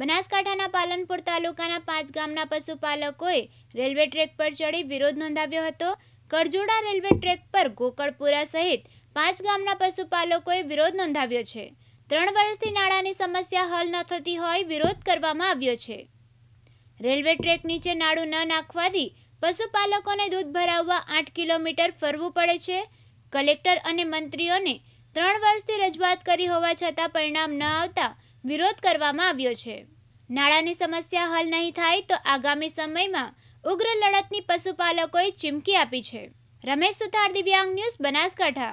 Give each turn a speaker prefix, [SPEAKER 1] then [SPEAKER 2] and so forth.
[SPEAKER 1] બનાસકાંઠાના પાલનપુર તાલુકાના પાંચ ગામના પશુપાલકોએ રેલવે ટ્રેક પર ચડી વિરોધ નોંધાવ્યો હતો કરજોડા રેલવે ટ્રેક પર ગોકળપુરા સહિત પાંચ ગામના પશુપાલકોએ વિરોધ નોંધાવ્યો છે ત્રણ વર્ષથી નાળાની સમસ્યા હલ ન થતી હોય વિરોધ કરવામાં આવ્યો છે રેલવે ટ્રેક નીચે નાળું ન નાખવાથી પશુપાલકોને દૂધ ભરાવવા આઠ કિલોમીટર ફરવું પડે છે કલેક્ટર અને મંત્રીઓને ત્રણ વર્ષથી રજૂઆત કરી હોવા છતાં પરિણામ ન આવતા વિરોધ કરવામાં આવ્યો છે નાણાંની સમસ્યા હલ નહીં થાય તો આગામી સમયમાં ઉગ્ર લડતની પશુપાલકોએ ચીમકી આપી છે રમેશ સુથાર દિવ્યાંગ ન્યૂઝ બનાસકાંઠા